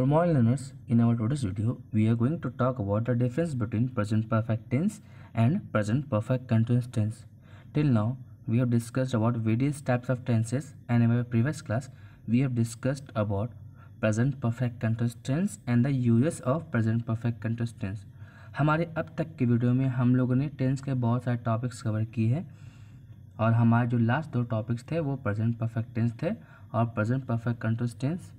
Good morning learners, in our today's video, we are going to talk about the difference between present perfect tense and present perfect continuous tense. Till now, we have discussed about various types of tenses and in our previous class, we have discussed about present perfect continuous tense and the uses of present perfect continuous tense. हमारे अब तक के video में हम लोगों ने tense के बहुत सारे टॉपिक्स कवर किए हैं और हमारे जो लास्ट दो टॉपिक्स थे वो प्रेजेंट परफेक्ट टेंस थे और प्रेजेंट परफेक्ट कंट्रोस टेंस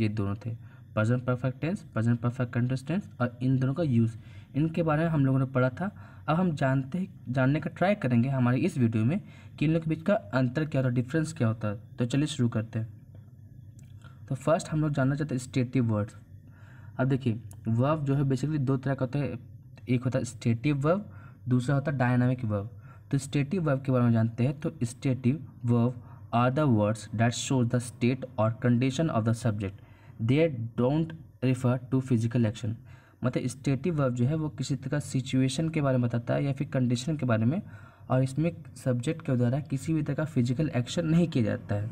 ये दोनों थे present perfect tense present perfect continuous tense और इन दोनों का यूज़ इनके बारे में हम लोगों ने पढ़ा था अब हम जानते जानने का ट्राई करेंगे हमारे इस वीडियो में कि इन लोगों के बीच का अंतर क्या होता है डिफरेंस क्या होता है तो चलिए शुरू करते हैं तो फर्स्ट हम लोग जानना चाहते हैं स्टेटिव वर्ड्स अब देखिए वर्ब जो है बेसिकली दो तरह का होता है एक होता है स्टेटिव वर्ब दूसरा होता है डायनामिक वर्ब तो स्टेटिव वर्ब के बारे में जानते हैं तो stative verb are the words that shows the state और condition of the subject they don't refer to physical action मतलब स्टेटिव वर्ब जो है वो किसी तरह सिचुएशन के बारे में बताता है या फिर कंडीशन के बारे में और इसमें सब्जेक्ट के द्वारा किसी भी तरह का फिजिकल एक्शन नहीं किया जाता है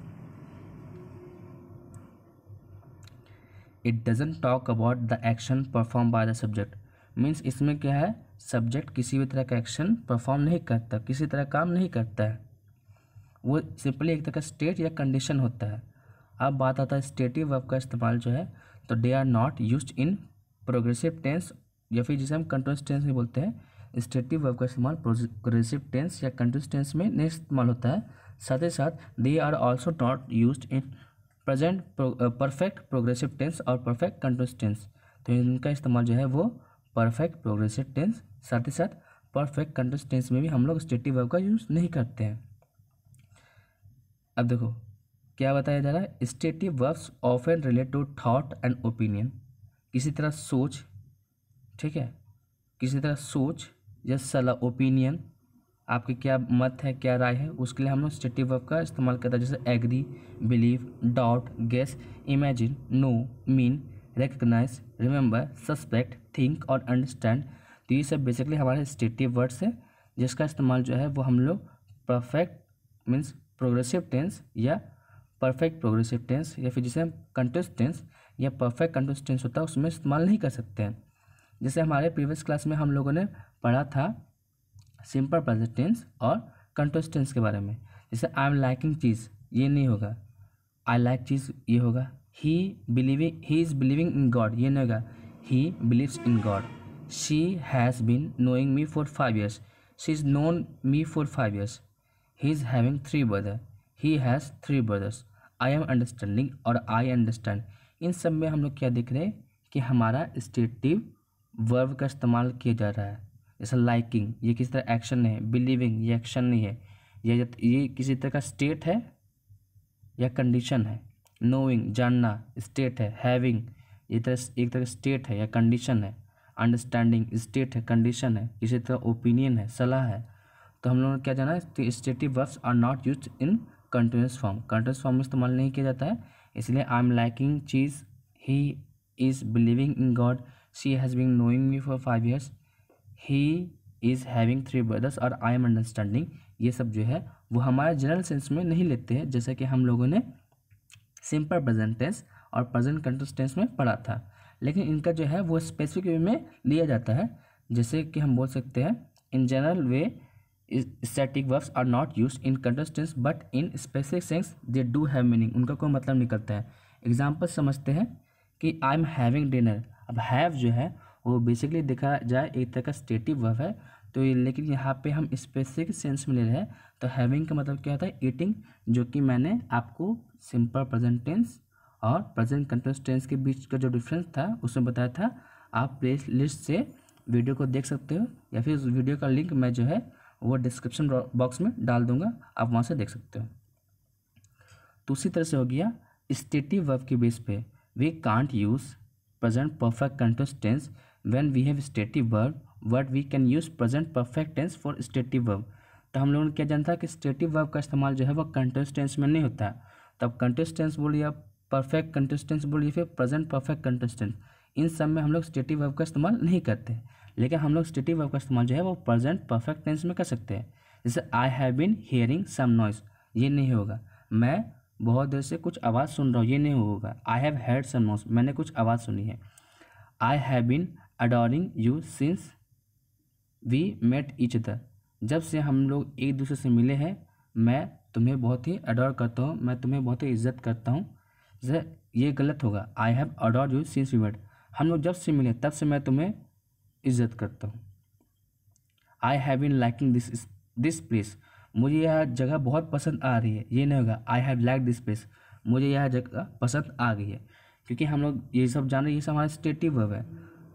it doesn't talk about the action perform by the subject means इसमें क्या है सब्जेक्ट किसी भी तरह का एक्शन परफॉर्म नहीं करता किसी तरह काम नहीं करता है वो सिंपली एक तरह का स्टेट या कंडीशन होता है अब बात आता है स्टेटिव वर्ब का इस्तेमाल जो है तो they are not use in progressive tense या फिर जिसे हम कंट्रोस टेंस भी बोलते हैं स्टेटिव वर्ब का इस्तेमाल प्रोग्रेसिव टेंस या कंट्रोस टेंस में नहीं इस्तेमाल होता है साथ ही साथ they are also not use in present perfect progressive tense और परफेक्ट कंट्रोस टेंस तो इनका इस्तेमाल जो है वो परफेक्ट प्रोग्रेसिव टेंस साथ ही साथ परफेक्ट कंट्रोस टेंस में भी हम लोग स्टेटिव वर्ब का यूज़ नहीं करते हैं अब देखो क्या बताया जा रहा है stative verbs of and relate to thought and opinion किसी तरह सोच ठीक है किसी तरह सोच या सलाह ओपिनियन आपके क्या मत है क्या राय है उसके लिए हम लोग स्टेटिव वर्ब का इस्तेमाल करते हैं जैसे agree believe doubt guess imagine know mean recognise remember suspect think और अंडरस्टैंड तो ये सब बेसिकली हमारे स्टेटिव वर्ड्स हैं जिसका इस्तेमाल जो है वो हम लोग परफेक्ट मीन्स प्रोग्रेसिव टेंस या परफेक्ट प्रोग्रेसिव टेंस या फिर जिसे हम कंटिन्यूस टेंस या परफेक्ट कंटिन्यूस टेंस होता है उसमें इस्तेमाल नहीं कर सकते हैं जैसे हमारे प्रीवियस क्लास में हम लोगों ने पढ़ा था सिंपल प्रेजेंट टेंस और कंटिन्यूस टेंस के बारे में जैसे आई एम लाइकिंग चीज़ ये नहीं होगा आई लाइक चीज़ ये होगा he believing he is believing in God ये नहीं होगा he believes in God she has been knowing me for five years she is known me for five years he is having three brother he has three brothers I am understanding और I understand in सब में हम लोग क्या देख रहे हैं कि हमारा स्टेटिव वर्ब का इस्तेमाल किया जा रहा है जैसे लाइकिंग ये किसी तरह एक्शन नहीं है बिलीविंग ये एक्शन नहीं है या ये किसी तरह का स्टेट है या कंडीशन है नोइंग जानना स्टेट है हैविंग ये तरह एक तरह स्टेट है या कंडीशन है अंडरस्टैंडिंग स्टेट है कंडीशन है किसी तरह ओपिनियन है सलाह है तो हम लोगों ने क्या जाना है stative verbs are not use in continuous form continuous form में इस्तेमाल नहीं किया जाता है इसलिए I am liking cheese he is believing in God she has been knowing me for five years he is having three brothers और I am understanding ये सब जो है वो हमारे जनरल सेंस में नहीं लेते हैं जैसे कि हम लोगों ने सिंपल प्रेजेंट टेंस और प्रेजेंट कंटिन्यूस टेंस में पढ़ा था लेकिन इनका जो है वो स्पेसिफिक वे में लिया जाता है जैसे कि हम बोल सकते हैं in general way static verbs are not use in continuous tense but in specific sense they do have meaning उनका कोई मतलब निकलता है एग्जाम्पल समझते हैं कि आई एम हैविंग डिनर अब हैव जो है वो बेसिकली देखा जाए एक तरह का स्टेटिव वर्ब है तो लेकिन यहाँ पे हम स्पेसिफिक सेंस में ले रहे हैं तो हैविंग का मतलब क्या होता है ईटिंग जो कि मैंने आपको सिंपल प्रेजेंट टेंस और प्रेजेंट कंटेंस टेंस के बीच का जो डिफरेंस था उसमें बताया था आप प्ले लिस्ट से वीडियो को देख सकते हो या फिर उस वीडियो का लिंक मैं जो है वो डिस्क्रिप्शन बॉक्स में डाल दूंगा आप वहाँ से देख सकते हो तो उसी तरह से हो गया स्टेटिव वर्ब के बेस पे we can't use present perfect continuous tense when we have stative verb what we can use present perfect tense for stative verb तो हम लोगों ने क्या जानता है कि स्टेटिव वर्ब का इस्तेमाल जो है वो कंटिन्यूस टेंस में नहीं होता है तो अब कंटिन्यूस टेंस बोलिए आप परफेक्ट कंटिन्यूस टेंस बोलिए फिर प्रेजेंट परफेक्ट कंटिन्यूस टेंस इन सब में हम लोग स्टेटिव वर्ब का इस्तेमाल नहीं करते लेकिन हम लोग स्टेटिव वर्ब का इस्तेमाल जो है वो प्रेजेंट परफेक्ट टेंस में कर सकते हैं जैसे I have been hearing some noise ये नहीं होगा मैं बहुत देर से कुछ आवाज़ सुन रहा हूँ ये नहीं होगा I have had some noise मैंने कुछ आवाज़ सुनी है I have been adoring you since we met each other जब से हम लोग एक दूसरे से मिले हैं मैं तुम्हें बहुत ही अडोर करता हूँ मैं तुम्हें बहुत ही इज्जत करता हूँ जैसे ये गलत होगा I have adore you since we met हम लोग जब से मिले तब से मैं तुम्हें इज्जत करता हूँ I have in liking this this place मुझे यह जगह बहुत पसंद आ रही है ये नहीं होगा I have like this place मुझे यह जगह पसंद आ गई है क्योंकि हम लोग ये सब जान रहे ये सब हमारा स्टेटिव वर्ब है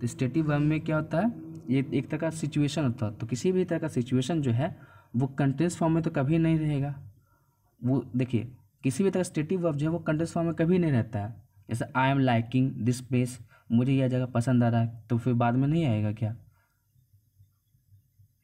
तो स्टेटिव वर्ब में क्या होता है ये एक तरह का सिचुएशन होता है तो किसी भी तरह का सिचुएशन जो है वो कंटेंस फॉर्म में तो कभी नहीं रहेगा वो देखिए किसी भी तरह स्टेटिव वर्ब जो है वो कंटेंस फॉर्म में कभी नहीं रहता है जैसे I am liking this place मुझे यह जगह पसंद आ रहा है तो फिर बाद में नहीं आएगा क्या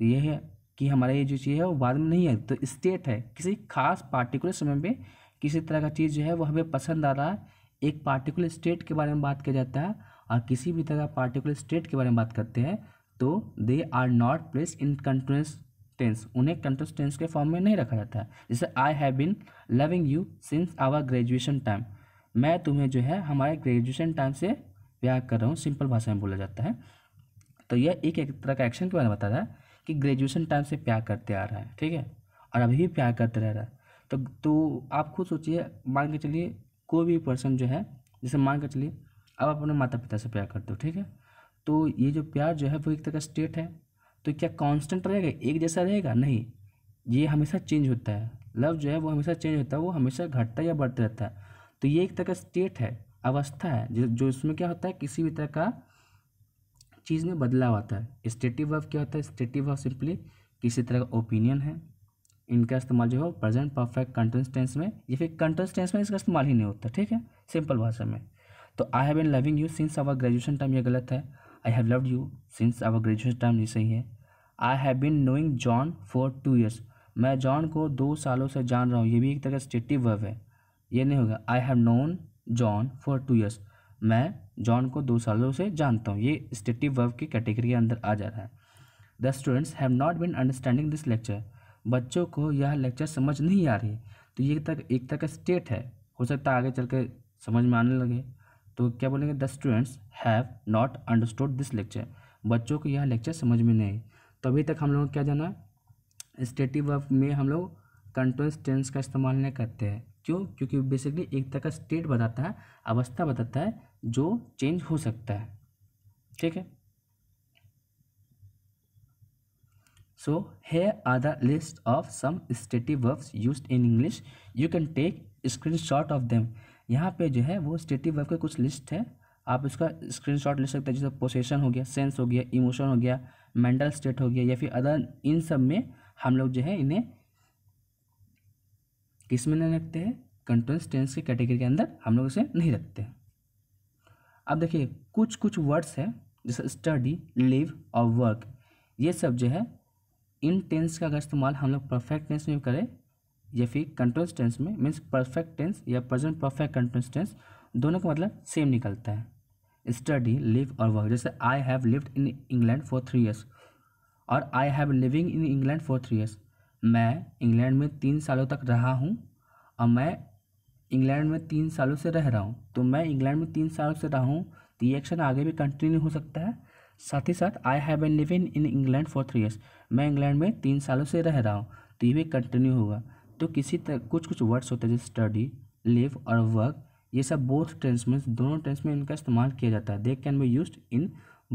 यह है कि हमारा ये जो चीज़ है वो बाद में नहीं है तो स्टेट है किसी खास पार्टिकुलर समय में किसी तरह का चीज़ जो है वो हमें पसंद आ रहा है एक पार्टिकुलर स्टेट के बारे में बात किया जाता है और किसी भी तरह पार्टिकुलर स्टेट के बारे में बात करते हैं तो they are not place in continuous tense उन्हें कंटिन्यूस टेंस के फॉर्म में नहीं रखा जाता है जैसे I have been loving you since our graduation time मैं तुम्हें जो है हमारे ग्रेजुएशन टाइम से प्यार कर रहा हूँ सिंपल भाषा में बोला जाता है तो यह एक एक तरह का एक्शन के बारे में बता रहा है कि ग्रेजुएशन टाइम से प्यार करते आ रहा है ठीक है और अभी भी प्यार करते रह रहा है तो तो आप खुद सोचिए मान के चलिए कोई भी पर्सन जो है जैसे मान के चलिए आप अपने माता पिता से प्यार करते हो ठीक है तो ये जो प्यार जो है वो एक तरह का स्टेट है तो क्या कांस्टेंट रहेगा एक जैसा रहेगा नहीं ये हमेशा चेंज होता है लव जो है वो हमेशा चेंज होता है वो हमेशा घटता या बढ़ता रहता है तो ये एक तरह का स्टेट है अवस्था है जो इसमें क्या होता है किसी भी तरह का चीज़ में बदलाव आता है स्टेटिव वर्ब क्या होता है स्टेटिव वर्ब सिंपली किसी तरह का ओपिनियन है इनका इस्तेमाल जो है प्रेजेंट परफेक्ट कंटेंस टेंस में या फिर कंटेंस टेंस में इसका इस्तेमाल ही नहीं होता ठीक है सिंपल भाषा में तो I have been loving you since our graduation time ये गलत है I have loved you since our graduation time ये सही है I have been knowing John for two years मैं जॉन को दो सालों से जान रहा हूँ ये भी एक तरह का स्टेटिव वर्ब है ये नहीं होगा I have known John for two years मैं जॉन को दो सालों से जानता हूँ ये स्टेटिव वर्ब की कैटेगरी के अंदर आ जा रहा है the students have not been understanding this lecture बच्चों को यह लेक्चर समझ नहीं आ रही तो ये तक एक तरह का स्टेट है हो सकता है आगे चल के समझ में आने लगे तो क्या बोलेंगे the students have not understood this lecture बच्चों को यह लेक्चर समझ में नहीं तो अभी तक हम लोग क्या जाना स्टेटिव वर्ब में हम लोग कंटेंस टेंस का इस्तेमाल नहीं करते हैं क्यों क्योंकि बेसिकली एक तरह का स्टेट बताता है अवस्था बताता है जो चेंज हो सकता है ठीक है है are the list of some stative verbs use in English you can take screen shot of them यहाँ पे जो है वो स्टेटिव वर्ब के कुछ लिस्ट है आप उसका स्क्रीन शॉट ले सकते हैं जैसे पोसेशन हो गया सेंस हो गया इमोशन हो गया मेंटल स्टेट हो गया या फिर अदर इन सब में हम लोग जो है इन्हें किस में नहीं रखते हैं कंटिन्यूस टेंस के कैटेगरी के अंदर हम लोग उसे नहीं रखते हैं अब देखिए कुछ कुछ वर्ड्स हैं जैसे स्टडी लिव और वर्क ये सब जो है इन टेंस का अगर इस्तेमाल हम लोग परफेक्ट टेंस में करें या फिर कंटिन्यूस टेंस में मीन्स परफेक्ट टेंस या प्रेजेंट परफेक्ट कंटिन्यूस टेंस दोनों का मतलब सेम निकलता है स्टडी लिव और वर्क जैसे I have lived in England for three years और I have living in England for three years मैं इंग्लैंड में तीन सालों तक रहा हूँ अब मैं इंग्लैंड में तीन सालों से रह रहा हूँ तो मैं इंग्लैंड में तीन सालों से रहा हूँ तो ये एक्शन आगे भी कंटिन्यू हो सकता है साथ ही साथ I have an living in England for three years मैं इंग्लैंड में तीन सालों से रह रहा हूँ तो ये भी कंटिन्यू होगा तो किसी तरह कुछ कुछ वर्ड्स होते हैं जैसे स्टडी लिव और वर्क ये सब बोथ टेंस में दोनों टेंस में इनका इस्तेमाल किया जाता है they can be use in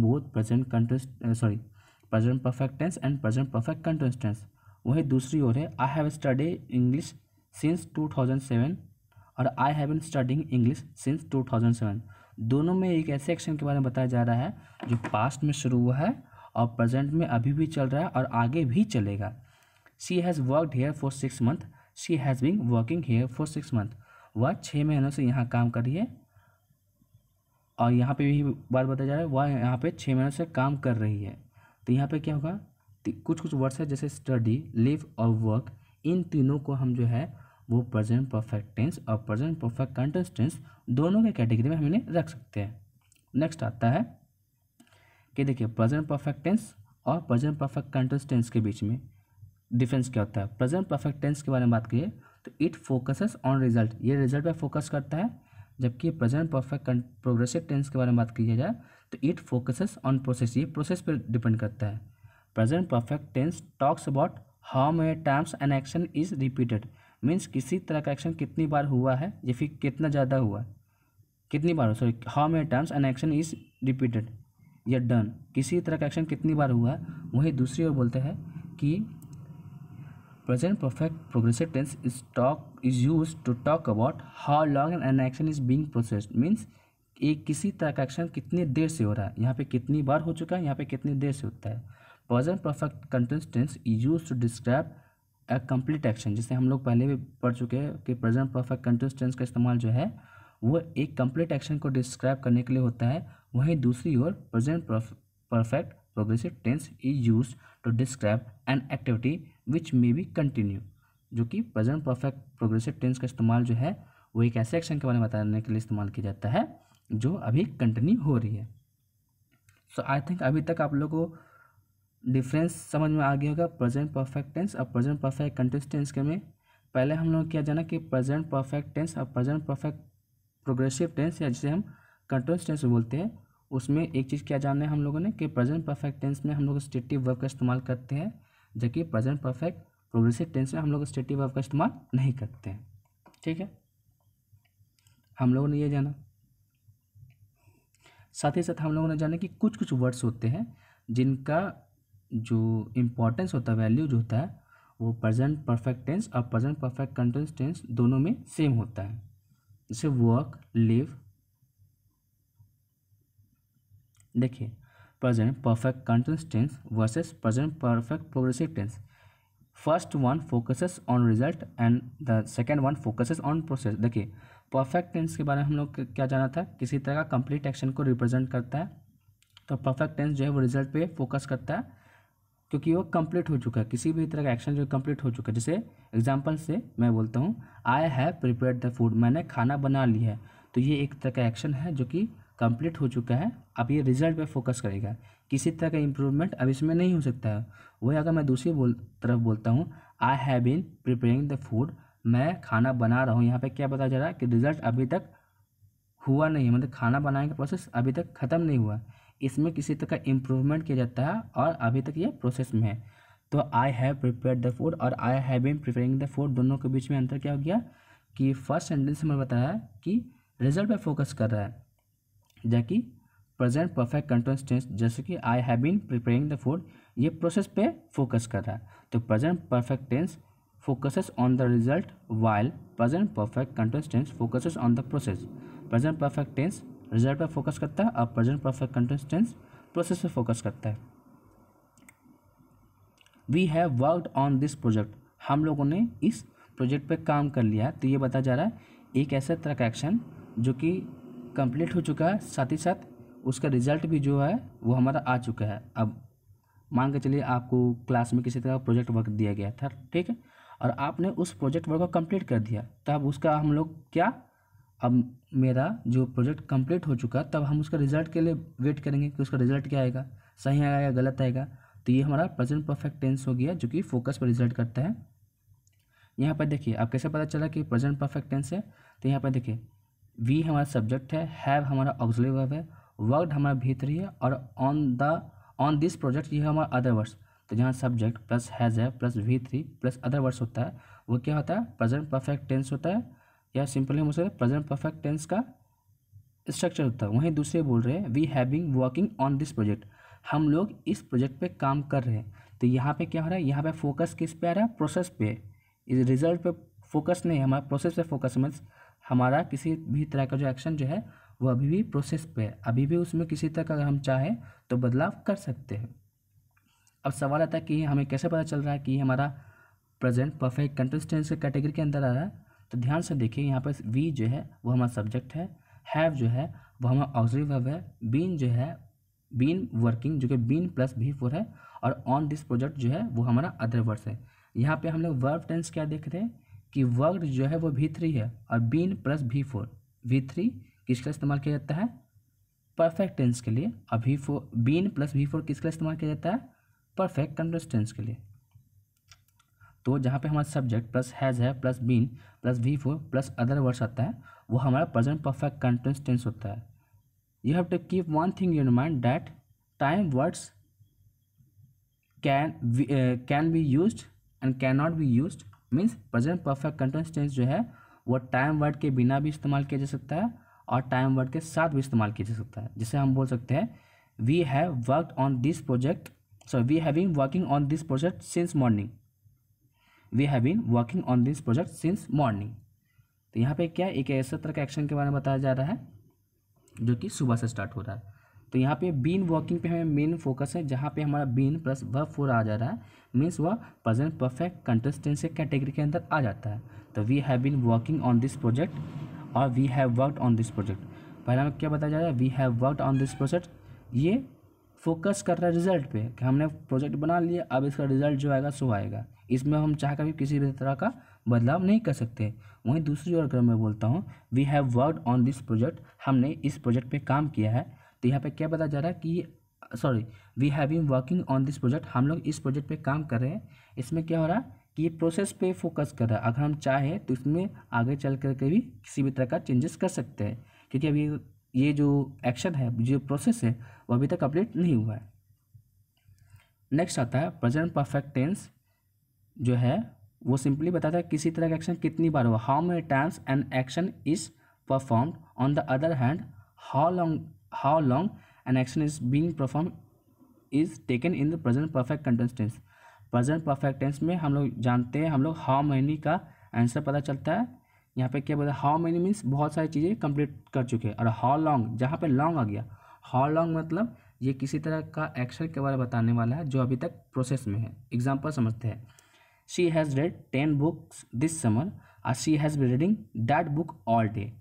both present continuous sorry present perfect tense and present perfect continuous tense वही दूसरी ओर है I have study English since 2007 और I have been studying English since 2007 दोनों में एक ऐसे एक्शन के बारे में बताया जा रहा है जो पास्ट में शुरू हुआ है और प्रेजेंट में अभी भी चल रहा है और आगे भी चलेगा she has worked here for six month she has been working here for six month वह छः महीनों से यहाँ काम कर रही है और यहाँ पे भी बात बताया जा रहा है वह यहाँ पे छः महीनों से काम कर रही है तो यहाँ पे क्या होगा कुछ कुछ वर्ड्स है जैसे स्टडी लिव और वर्क इन तीनों को हम जो है वो प्रेजेंट परफेक्ट टेंस और प्रेजेंट परफेक्ट कंटेंस टेंस दोनों के कैटेगरी में हम इन्हें रख सकते हैं नेक्स्ट आता है कि देखिए प्रेजेंट परफेक्ट टेंस और प्रेजेंट परफेक्ट कंटेंस टेंस के बीच में डिफरेंस क्या होता है प्रेजेंट परफेक्ट टेंस के बारे में बात करिए तो इट फोकसेस ऑन रिजल्ट ये रिजल्ट पर फोकस करता है जबकि प्रेजेंट परफेक्ट प्रोग्रेसिव टेंस के बारे में बात की जाए तो इट फोकसेस ऑन प्रोसेस ये प्रोसेस पर डिपेंड करता है present perfect tense talks about how many times an action is repeated means किसी तरह का एक्शन कितनी बार हुआ है या फिर कितना ज़्यादा हुआ कितनी बार sorry how many times an action is repeated या डन किसी तरह का एक्शन कितनी बार हुआ वही दूसरी ओर बोलते हैं कि present perfect progressive tense is talk is use to talk about how long an action is being processed means एक किसी तरह का एक्शन कितनी देर से हो रहा है यहाँ पे कितनी बार हो चुका है यहाँ पे कितनी देर से होता है present perfect continuous tense use to describe complete action जिसे हम लोग पहले भी पढ़ चुके हैं कि प्रेजेंट परफेक्ट कंटिन्यूस टेंस का इस्तेमाल जो है वो एक कंप्लीट एक्शन को डिस्क्राइब करने के लिए होता है वहीं दूसरी ओर present perfect progressive tense is use to describe an activity which may be continue जो कि प्रेजेंट परफेक्ट प्रोग्रेसिव टेंस का इस्तेमाल जो है वो एक ऐसे एक्शन के बारे में बताने के लिए इस्तेमाल किया जाता है जो अभी कंटिन्यू हो रही है सो आई थिंक अभी तक आप लोगों को डिफरेंस समझ में आ गया होगा प्रेजेंट परफेक्ट टेंस और प्रेजेंट परफेक्ट कंटिन्यूस टेंस के में पहले हम लोग क्या जाना कि प्रेजेंट परफेक्ट टेंस और प्रेजेंट परफेक्ट प्रोग्रेसिव टेंस या जिसे हम कंटिन्यूस टेंस बोलते हैं उसमें एक चीज़ क्या जानना है हम लोगों ने कि प्रेजेंट परफेक्ट टेंस में हम लोग स्टेटिव वर्ब का इस्तेमाल करते हैं जबकि प्रेजेंट परफेक्ट प्रोग्रेसिव टेंस में हम लोग स्टेटिव वर्ब का इस्तेमाल नहीं करते हैं ठीक है हम लोगों ने ये जाना साथ ही साथ हम लोगों ने जाना कि कुछ कुछ वर्ड्स होते हैं जिनका जो इम्पोर्टेंस होता है वैल्यू जो होता है वो प्रेजेंट परफेक्ट टेंस और प्रेजेंट परफेक्ट कंटेंस टेंस दोनों में सेम होता है जैसे वर्क लिव देखिए present perfect continuous tense versus present perfect progressive tense first one focuses on result and the second one focuses on process देखिए perfect tense के बारे में हम लोग क्या जाना था किसी तरह का कंप्लीट एक्शन को रिप्रेजेंट करता है तो परफेक्ट टेंस जो है वो रिजल्ट पे फोकस करता है क्योंकि वो कंप्लीट हो चुका है किसी भी तरह का एक्शन जो कंप्लीट हो चुका है जैसे एग्जाम्पल से मैं बोलता हूँ I have prepare the food मैंने खाना बना लिया है तो ये एक तरह का एक्शन है जो कि कंप्लीट हो चुका है अब ये रिजल्ट पे फोकस करेगा किसी तरह का इम्प्रूवमेंट अब इसमें नहीं हो सकता है वही अगर मैं दूसरी बोल तरफ बोलता हूँ I have been preparing the food मैं खाना बना रहा हूँ यहाँ पर क्या बताया जा रहा है कि रिजल्ट अभी तक हुआ नहीं है मतलब खाना बनाने का प्रोसेस अभी तक ख़त्म नहीं हुआ इसमें किसी तरह का इम्प्रूवमेंट किया जाता है और अभी तक ये प्रोसेस में है तो I have prepare the food और I have been preparing the food दोनों के बीच में अंतर क्या हो गया कि फर्स्ट सेंटेंस में बताया कि रिजल्ट पर फोकस कर रहा है जबकि प्रेजेंट परफेक्ट कंटिन्यूस टेंस जैसे कि I have been preparing the food ये प्रोसेस पे फोकस कर रहा है तो present perfect tense focuses on the result while present perfect continuous tense focuses on the process present perfect tense result पर focus करता है और प्रेजेंट परफेक्ट कंटेस्टेंस प्रोसेस पर फोकस करता है we have worked on this project हम लोगों ने इस प्रोजेक्ट पर काम कर लिया है तो ये बताया जा रहा है एक ऐसा तरह का एक्शन जो कि कंप्लीट हो चुका है साथ ही साथ उसका रिजल्ट भी जो है वो हमारा आ चुका है अब मान के चलिए आपको क्लास में किसी तरह का प्रोजेक्ट वर्क दिया गया था ठीक है और आपने उस प्रोजेक्ट वर्क को कंप्लीट कर दिया तो अब उसका हम लोग क्या अब मेरा जो प्रोजेक्ट कंप्लीट हो चुका तब हम उसका रिजल्ट के लिए वेट करेंगे कि उसका रिजल्ट क्या आएगा सही आएगा या गलत आएगा तो ये हमारा प्रेजेंट परफेक्ट टेंस हो गया जो कि फोकस पर रिजल्ट करता है यहाँ पर देखिए आप कैसे पता चला कि प्रेजेंट परफेक्ट टेंस है तो यहाँ पर देखिए वी हमारा सब्जेक्ट है हैव हमारा ऑक्सिलरी वर्ब है वर्कड हमारा भीतरी है और on the on this project ये है हमारा अदर वर्ड्स तो जहाँ सब्जेक्ट प्लस हैज़ है plus V three plus other words होता है वो क्या होता है प्रेजेंट परफेक्ट टेंस होता है या सिंपल है मुझसे प्रेजेंट परफेक्ट टेंस का स्ट्रक्चर होता है वहीं दूसरे बोल रहे हैं we having working on this project हम लोग इस प्रोजेक्ट पे काम कर रहे हैं तो यहाँ पे क्या हो रहा है यहाँ पे फोकस किस पे आ रहा है प्रोसेस पे इस रिजल्ट पे फोकस नहीं हमारा प्रोसेस पे फोकस मीन्स मतलब हमारा किसी भी तरह का जो एक्शन जो है वो अभी भी प्रोसेस पे है अभी भी उसमें किसी तरह का अगर हम चाहें तो बदलाव कर सकते हैं अब सवाल आता है कि हमें कैसे पता चल रहा है कि हमारा प्रेजेंट परफेक्ट कंटेस्टेंस के कैटेगरी के अंदर आ रहा है तो ध्यान से देखिए यहाँ पर वी जो है वो हमारा सब्जेक्ट है हैव जो है वो हमारा ऑक्सरी वर्ब है बीन जो है बीन वर्किंग जो कि बीन प्लस भी फोर है और ऑन दिस प्रोजेक्ट जो है वो हमारा अदर वर्ड्स है यहाँ पे हम लोग वर्ब टेंस क्या देख रहे हैं कि वर्ड जो है वो भी थ्री है और बीन प्लस भी फोर वी थ्री किसका इस्तेमाल किया जाता है परफेक्ट टेंस के लिए और V four been plus V four किसका इस्तेमाल किया जाता है परफेक्ट कंट्रस्ट टेंस के लिए तो जहाँ पे हमारा सब्जेक्ट प्लस हैज़ है plus been plus V four plus other words आता है वो हमारा प्रेजेंट परफेक्ट कंटेंस टेंस होता है you have to keep one thing in mind that time words can can be use and can not be use means present perfect continuous tense जो है वो time word के बिना भी इस्तेमाल किया जा सकता है और टाइम वर्ड के साथ भी इस्तेमाल किया जा सकता है जिसे हम बोल सकते हैं we have work on this project so we having working on this project since morning we have been working on this project since morning तो यहाँ पे क्या है एक ऐसा तरह का एक्शन के बारे में बताया जा रहा है जो कि सुबह से स्टार्ट हो रहा है तो यहाँ पे बीन वॉकिंग पे हमें मेन फोकस है जहाँ पे हमारा बीन प्लस वर्ब फोर आ जा रहा है मीन्स वह प्रेजेंट परफेक्ट कंटेस्टेंस कैटेगरी के अंदर आ जाता है तो we have been walking on this project और we have worked on this project पहला में क्या बताया जा रहा है we have worked on this project ये फोकस कर रहा है रिजल्ट पे कि हमने प्रोजेक्ट बना लिया अब इसका रिजल्ट जो आएगा सो आएगा इसमें हम चाह कर भी किसी भी तरह का बदलाव नहीं कर सकते वहीं दूसरी ओर अगर मैं बोलता हूँ we have work on this project हमने इस प्रोजेक्ट पे काम किया है तो यहाँ पे क्या बताया जा रहा है कि sorry we have been working on this project हम लोग इस प्रोजेक्ट पर काम कर रहे हैं इसमें क्या हो रहा है कि ये प्रोसेस पर फोकस कर रहा है अगर हम चाहें तो इसमें आगे चल करके भी किसी भी तरह का चेंजेस कर सकते हैं क्योंकि अभी ये जो एक्शन है जो प्रोसेस है वो अभी तक कंप्लीट नहीं हुआ है नेक्स्ट आता है प्रेजेंट परफेक्ट टेंस जो है वो सिंपली बताता है किसी तरह का एक्शन कितनी बार हुआ how many times an action is performed on the other hand how long how long an action is being perform is taken in the present perfect continuous tense present perfect tense में हम लोग जानते हैं हम लोग how many का answer पता चलता है यहाँ पे क्या बोला हाउ मैनी मीन्स बहुत सारी चीज़ें कंप्लीट कर चुके हैं और हाउ लॉन्ग जहाँ पे लॉन्ग आ गया हाउ लॉन्ग मतलब ये किसी तरह का एक्शन के बारे में बताने वाला है जो अभी तक प्रोसेस में है एग्जाम्पल समझते हैं she has read ten books this summer और she has be reading that book all day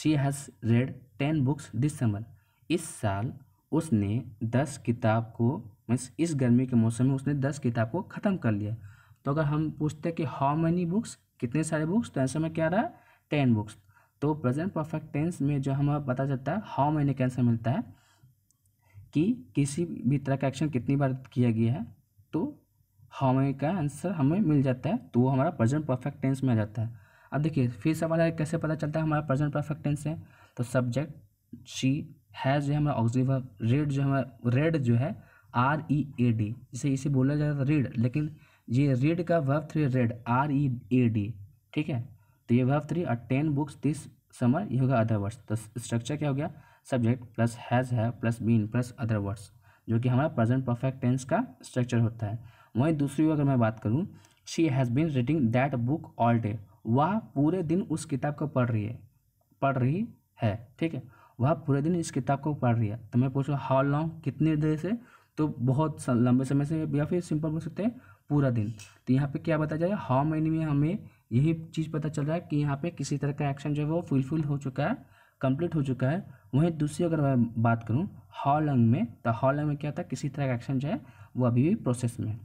she has read ten books this summer इस साल उसने दस किताब को मीन्स इस गर्मी के मौसम में उसने दस किताब को ख़त्म कर लिया तो अगर हम पूछते हैं कि हाउ मैनी बुक्स कितने सारे बुक्स तो आंसर में क्या रहा टेन बुक्स तो प्रेजेंट परफेक्ट टेंस में जो हमें पता चलता है हाउ मैंने कैंसर मिलता है कि किसी भी तरह का एक्शन कितनी बार किया गया है तो हाउ मैनी का आंसर हमें मिल जाता है तो वो हमारा प्रेजेंट परफेक्ट टेंस में आ जाता है अब देखिए फिर सवाल है कैसे पता चलता है हमारा प्रेजेंट परफेक्ट टेंस है तो सब्जेक्ट शी हैज़ जो हमारा ऑक्सीव रेड जो हमारा रेड जो है आर ई ए डी जिसे इसे बोला जाता है रीड लेकिन ये रेड का verb three read R E A D ठीक है तो ये वर्ब थ्री और टेन बुक्स दिस समर ये होगा अदर वर्ड्स तो स्ट्रक्चर क्या हो गया सब्जेक्ट प्लस हैज़ है plus been plus other words जो कि हमारा प्रेजेंट परफेक्ट टेंस का स्ट्रक्चर होता है वहीं दूसरी अगर मैं बात करूँ she has been reading that book all day वह पूरे दिन उस किताब को पढ़ रही है पढ़ रही है ठीक है वह पूरे दिन इस किताब को पढ़ रही है तो मैं पूछूँ हाउ लॉन्ग कितनी देर से तो बहुत लंबे समय से या फिर सिंपल बोल सकते हैं पूरा दिन तो यहाँ पे क्या बताया जाएगा हाउ मैनी में हमें यही चीज़ पता चल रहा है कि यहाँ पे किसी तरह का एक्शन जो है वो फुलफिल हो चुका है कंप्लीट हो चुका है वहीं दूसरी अगर मैं बात करूँ हाउ लंग में तो हाउ लंग में क्या होता है किसी तरह का एक्शन जो है वो अभी भी प्रोसेस में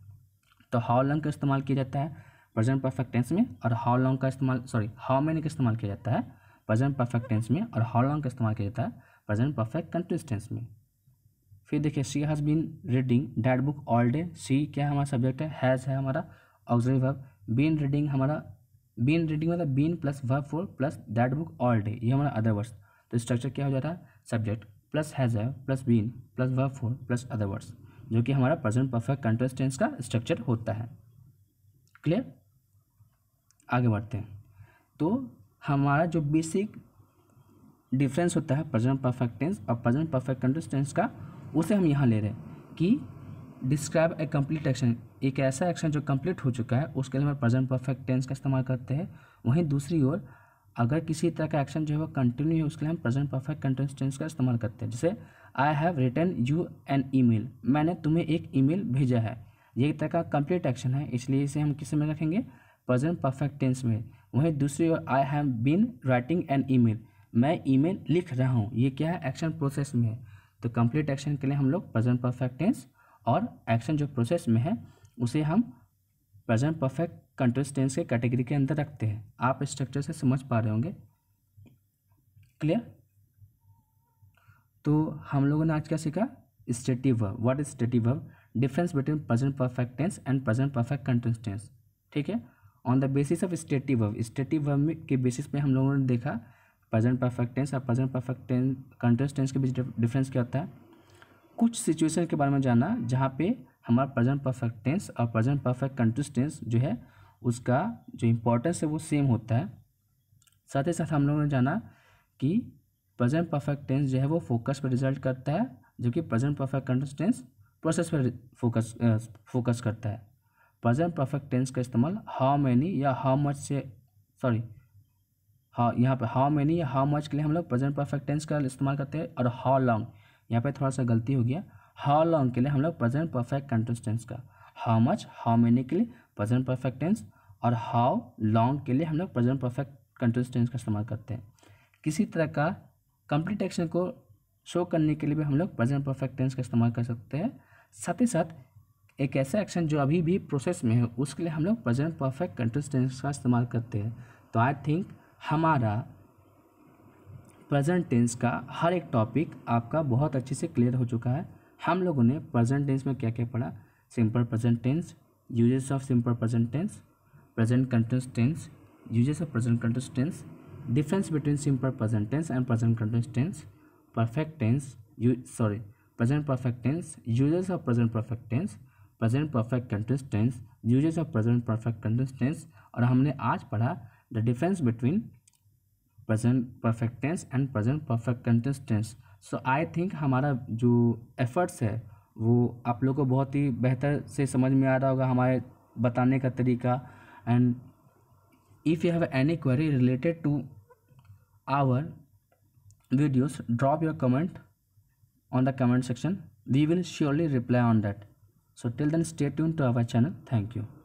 तो हाउ लंग का इस्तेमाल किया जाता है प्रेजेंट परफेक्ट टेंस में और हाउ लॉन्ग का इस्तेमाल सॉरी हाउ मैनी का इस्तेमाल किया जाता है प्रेजेंट परफेक्ट टेंस में और हाउ लॉन्ग का इस्तेमाल किया जाता है प्रेजेंट परफेक्ट कंटिन्यूस टेंस में फिर देखिए she has been reading that book all day she क्या हमारा सब्जेक्ट है हैज़ है हमारा ऑब्जर्व वर्ब बीन रीडिंग हमारा बीन रीडिंग मतलब been plus verb four plus that book all day ये हमारा अदर वर्ड्स तो स्ट्रक्चर क्या हो जाता है सब्जेक्ट प्लस हैज़ है plus been plus verb four plus other words जो कि हमारा प्रेजेंट परफेक्ट कंट्रेस्ट टेंस का स्ट्रक्चर होता है क्लियर आगे बढ़ते हैं तो हमारा जो बेसिक डिफरेंस होता है प्रेजेंट परफेक्ट टेंस और प्रेजेंट परफेक्ट कंट्रेस्ट टेंस का उसे हम यहाँ ले रहे हैं कि डिस्क्राइब ए कम्प्लीट एक्शन एक ऐसा एक्शन जो कम्प्लीट हो चुका है उसके लिए हम प्रेजेंट परफेक्ट टेंस का इस्तेमाल करते हैं वहीं दूसरी ओर अगर किसी तरह का एक्शन जो है वो कंटिन्यू है उसके लिए हम प्रेजेंट परफेक्ट कंटिन्यूस टेंस का इस्तेमाल करते हैं जैसे I have written you an mail मैंने तुम्हें एक मेल भेजा है ये एक तरह का कम्प्लीट एक्शन है इसलिए इसे हम किस में रखेंगे प्रेजेंट परफेक्ट टेंस में वहीं दूसरी ओर I have been writing an mail मैं मेल लिख रहा हूँ ये क्या है एक्शन प्रोसेस में है तो कंप्लीट एक्शन के लिए हम लोग प्रेजेंट परफेक्ट टेंस और एक्शन जो प्रोसेस में है उसे हम प्रेजेंट परफेक्ट कंट्रेस टेंस के कैटेगरी के अंदर रखते हैं आप स्ट्रक्चर से समझ पा रहे होंगे क्लियर तो हम लोगों ने आज क्या सीखा stative verb what is stative verb difference between present perfect tense and present perfect continuous tense ठीक है on the basis of stative verb stative verb के बेसिस पे हम लोगों ने देखा प्रेजेंट परफेक्ट टेंस और present perfect tense continuous tense के बीच डिफरेंस क्या होता है कुछ सिचुएशन के बारे में जाना जहाँ पे हमारा प्रेजेंट परफेक्ट टेंस और प्रेजेंट परफेक्ट कंटेस्ट टेंस जो है उसका जो इम्पोर्टेंस है वो सेम होता है साथ ही साथ हम लोगों ने जाना कि प्रेजेंट परफेक्ट टेंस जो है वो फोकस पर रिजल्ट करता है जबकि present perfect continuous tense process पर फोकस फोकस करता है प्रेजेंट परफेक्ट टेंस का इस्तेमाल हाउ मैनी या हाउ मच से सॉरी हा यहाँ पे हाउ मैनी या हाउ मच के लिए हम लोग प्रेजेंट परफेक्ट टेंस का इस्तेमाल करते हैं और हाउ लॉन्ग यहाँ पे थोड़ा सा गलती हो गया हाउ लॉन्ग के लिए हम लोग प्रेजेंट परफेक्ट कंटिन्यूस टेंस का हाउ मच हाउ मैनी के लिए प्रेजेंट परफेक्ट टेंस और हाउ लॉन्ग के लिए हम लोग प्रेजेंट परफेक्ट कंटिन्यूस टेंस का इस्तेमाल करते हैं किसी तरह का कंप्लीट एक्शन को शो करने के लिए भी हम लोग प्रेजेंट परफेक्ट टेंस का इस्तेमाल कर सकते हैं साथ ही साथ एक ऐसा एक्शन जो अभी भी प्रोसेस में है उसके लिए हम लोग प्रेजेंट परफेक्ट कंटिन्यूस टेंस का इस्तेमाल करते हैं तो आई थिंक हमारा प्रेजेंट टेंस का हर एक टॉपिक आपका बहुत अच्छे से क्लियर हो चुका है हम लोगों ने प्रेजेंट टेंस में क्या क्या पढ़ा simple present tense uses of simple present tense present continuous tense uses of present continuous tense difference between simple present tense and present continuous tense perfect tense sorry present perfect tense uses of present perfect tense present perfect continuous tense uses of present perfect continuous tense और हमने आज पढ़ा the difference between present perfect tense and present perfect continuous tense so i think हमारा जो efforts है वो आप लोग को बहुत ही बेहतर से समझ में आ रहा होगा हमारे बताने का तरीका and if you have any query related to our videos drop your comment on the comment section we will surely reply on that so till then stay tune to our channel thank you